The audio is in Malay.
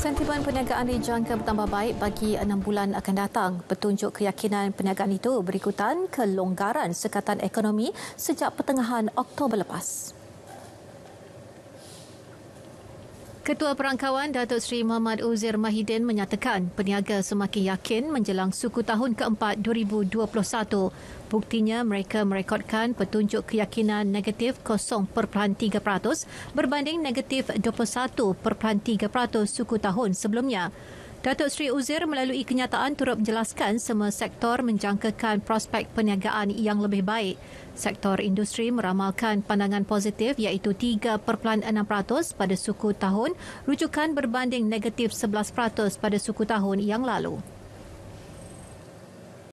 sentimen perniagaan dijangka bertambah baik bagi enam bulan akan datang. Petunjuk keyakinan perniagaan itu berikutan kelonggaran sekatan ekonomi sejak pertengahan Oktober lepas. Ketua Perangkawan Datuk Seri Muhammad Uzir Mahidin menyatakan peniaga semakin yakin menjelang suku tahun keempat 2021. Buktinya mereka merekodkan petunjuk keyakinan negatif 0.3% berbanding negatif 21.3% suku tahun sebelumnya. Datuk Sri Uzir melalui kenyataan turut menjelaskan semua sektor menjangkakan prospek perniagaan yang lebih baik. Sektor industri meramalkan pandangan positif iaitu 3.6% pada suku tahun, rujukan berbanding negatif 11% pada suku tahun yang lalu.